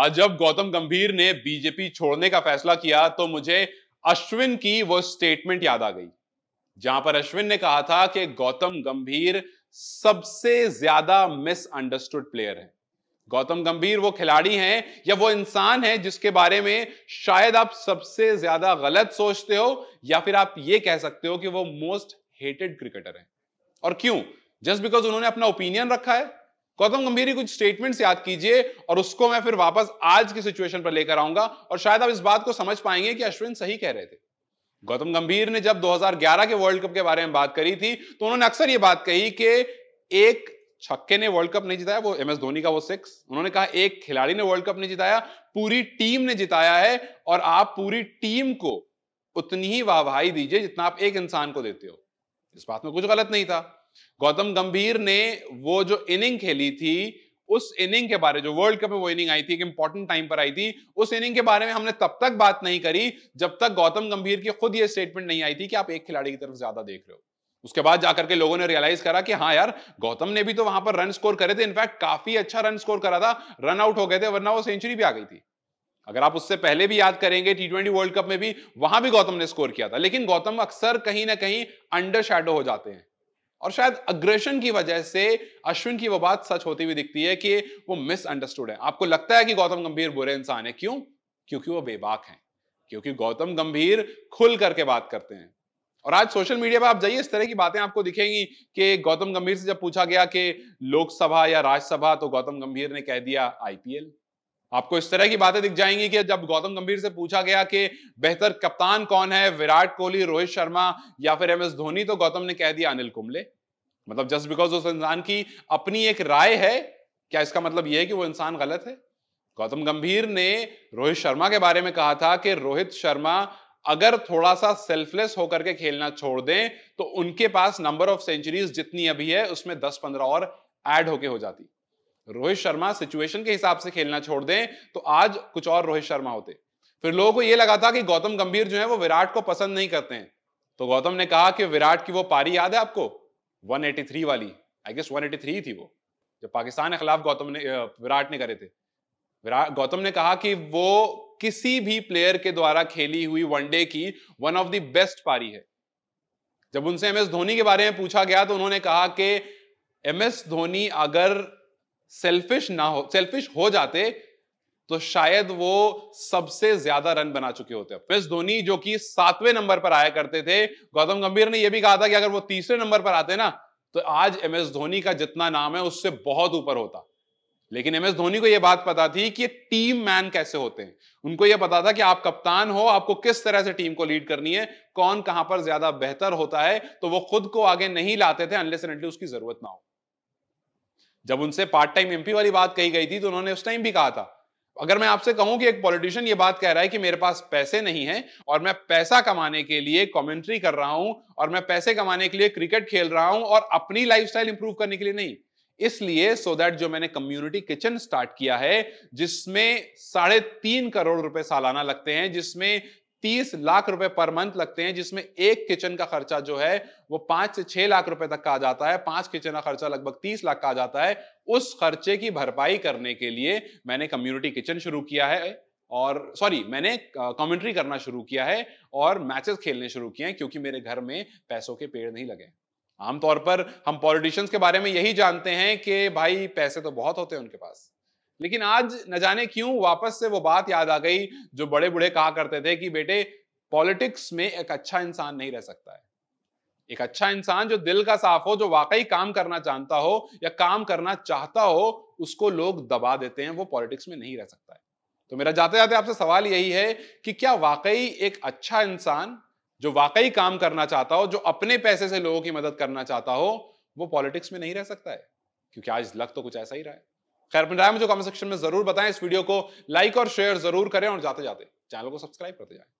आज जब गौतम गंभीर ने बीजेपी छोड़ने का फैसला किया तो मुझे अश्विन की वो स्टेटमेंट याद आ गई जहां पर अश्विन ने कहा था कि गौतम गंभीर सबसे ज्यादा मिसअंडरस्टूड प्लेयर है गौतम गंभीर वो खिलाड़ी हैं या वो इंसान है जिसके बारे में शायद आप सबसे ज्यादा गलत सोचते हो या फिर आप ये कह सकते हो कि वो मोस्ट हेटेड क्रिकेटर है और क्यों जस्ट बिकॉज उन्होंने अपना ओपिनियन रखा है गौतम गंभीर की कुछ स्टेटमेंट्स याद कीजिए और उसको मैं फिर वापस आज की सिचुएशन पर लेकर आऊंगा और शायद आप इस बात को समझ पाएंगे कि अश्विन सही कह रहे थे गौतम गंभीर ने जब 2011 के वर्ल्ड कप के बारे में बात करी थी तो उन्होंने अक्सर यह बात कही कि एक छक्के ने वर्ल्ड कप नहीं जिताया वो एम एस धोनी का वो सिक्स उन्होंने कहा एक खिलाड़ी ने वर्ल्ड कप नहीं जिताया पूरी टीम ने जिताया है और आप पूरी टीम को उतनी ही वाहवाही दीजिए जितना आप एक इंसान को देते हो इस बात में कुछ गलत नहीं था गौतम गंभीर ने वो जो इनिंग खेली थी उस इनिंग के बारे जो वर्ल्ड कप में वो इनिंग आई थी एक इंपॉर्टेंट टाइम पर आई थी उस इनिंग के बारे में हमने तब तक बात नहीं करी जब तक गौतम गंभीर की खुद ये स्टेटमेंट नहीं आई थी कि आप एक खिलाड़ी की तरफ ज्यादा देख रहे हो उसके बाद जाकर के लोगों ने रियलाइज करा कि हाँ यार गौतम ने भी तो वहां पर रन स्कोर करे थे इनफैक्ट काफी अच्छा रन स्कोर करा था रन आउट हो गए थे वरना वो सेंचुरी भी आ गई थी अगर आप उससे पहले भी याद करेंगे टी ट्वेंटी वर्ल्ड कप में भी वहां भी गौतम ने स्कोर किया था लेकिन गौतम अक्सर कहीं ना कहीं अंडर शैडो हो जाते हैं और शायद अग्रेशन की वजह से अश्विन की वो बात सच होती हुई दिखती है कि वो मिसअंडरस्टूड है आपको लगता है कि गौतम गंभीर बुरे इंसान है क्यों क्योंकि वो बेबाक हैं क्योंकि गौतम गंभीर खुल करके बात करते हैं और आज सोशल मीडिया पर आप जाइए इस तरह की बातें आपको दिखेंगी कि गौतम गंभीर से जब पूछा गया कि लोकसभा या राज्यसभा तो गौतम गंभीर ने कह दिया आईपीएल आपको इस तरह की बातें दिख जाएंगी कि जब गौतम गंभीर से पूछा गया कि बेहतर कप्तान कौन है विराट कोहली रोहित शर्मा या फिर एम एस धोनी तो गौतम ने कह दिया अनिल कुंबले मतलब जस्ट बिकॉज उस इंसान की अपनी एक राय है क्या इसका मतलब यह है कि वो इंसान गलत है गौतम गंभीर ने रोहित शर्मा के बारे में कहा था कि रोहित शर्मा अगर थोड़ा सा सेल्फलेस होकर के खेलना छोड़ दें तो उनके पास नंबर ऑफ सेंचुरीज जितनी अभी है उसमें 10-15 और ऐड होके हो जाती रोहित शर्मा सिचुएशन के हिसाब से खेलना छोड़ दें तो आज कुछ और रोहित शर्मा होते फिर लोगों को यह लगा था कि गौतम गंभीर जो है वो विराट को पसंद नहीं करते हैं तो गौतम ने कहा कि विराट की वो पारी याद है आपको 183 वाली आई गेस 183 थी वो जब पाकिस्तान के खिलाफ गौतम ने विराट ने करे थे विराट गौतम ने कहा कि वो किसी भी प्लेयर के द्वारा खेली हुई वनडे की वन ऑफ द बेस्ट पारी है जब उनसे एम एस धोनी के बारे में पूछा गया तो उन्होंने कहा कि एम एस धोनी अगर सेल्फिश ना हो सेल्फिश हो जाते तो शायद वो सबसे ज्यादा रन बना चुके होते एस धोनी जो कि सातवें नंबर पर आया करते थे गौतम गंभीर ने यह भी कहा था कि अगर वो तीसरे नंबर पर आते ना तो आज एम एस धोनी का जितना नाम है उससे बहुत ऊपर होता लेकिन एम एस धोनी को यह बात पता थी कि टीम मैन कैसे होते हैं उनको यह पता था कि आप कप्तान हो आपको किस तरह से टीम को लीड करनी है कौन कहां पर ज्यादा बेहतर होता है तो वो खुद को आगे नहीं लाते थे अनलेस उसकी जरूरत ना हो जब उनसे पार्ट टाइम एमपी वाली बात कही गई थी तो उन्होंने उस टाइम भी कहा था अगर मैं आपसे कहूं कि एक पॉलिटिशियन ये बात कह रहा है कि मेरे पास पैसे नहीं है और मैं पैसा कमाने के लिए कमेंट्री कर रहा हूं और मैं पैसे कमाने के लिए क्रिकेट खेल रहा हूं और अपनी लाइफ स्टाइल इंप्रूव करने के लिए नहीं इसलिए सो दैट जो मैंने कम्युनिटी किचन स्टार्ट किया है जिसमें साढ़े तीन करोड़ रुपए सालाना लगते हैं जिसमें तीस लाख रुपए पर मंथ लगते हैं जिसमें एक किचन का खर्चा जो है वो पांच से छह लाख रुपए तक का आ जाता है पांच किचन का खर्चा लगभग तीस लाख का आ जाता है उस खर्चे की भरपाई करने के लिए मैंने कम्युनिटी किचन शुरू किया है और सॉरी मैंने कमेंट्री करना शुरू किया है और मैचेस खेलने शुरू किए हैं क्योंकि मेरे घर में पैसों के पेड़ नहीं लगे आमतौर पर हम पॉलिटिशियंस के बारे में यही जानते हैं कि भाई पैसे तो बहुत होते हैं उनके पास लेकिन आज न जाने क्यों वापस से वो बात याद आ गई जो बड़े बूढ़े कहा करते थे कि बेटे पॉलिटिक्स में एक अच्छा इंसान नहीं रह सकता है एक अच्छा इंसान जो दिल का साफ हो जो वाकई काम करना जानता हो या काम करना चाहता हो उसको लोग दबा देते हैं वो पॉलिटिक्स में नहीं रह सकता है तो मेरा जाते जाते आपसे सवाल यही है कि क्या वाकई एक अच्छा इंसान जो वाकई काम करना चाहता हो जो अपने पैसे से लोगों की मदद करना चाहता हो वो पॉलिटिक्स में नहीं रह सकता है क्योंकि आज लग तो कुछ ऐसा ही रहा है खैर अपनी राय मुझे कमेंट सेक्शन में जरूर बताएं इस वीडियो को लाइक और शेयर जरूर करें और जाते जाते चैनल को सब्सक्राइब करते जाएं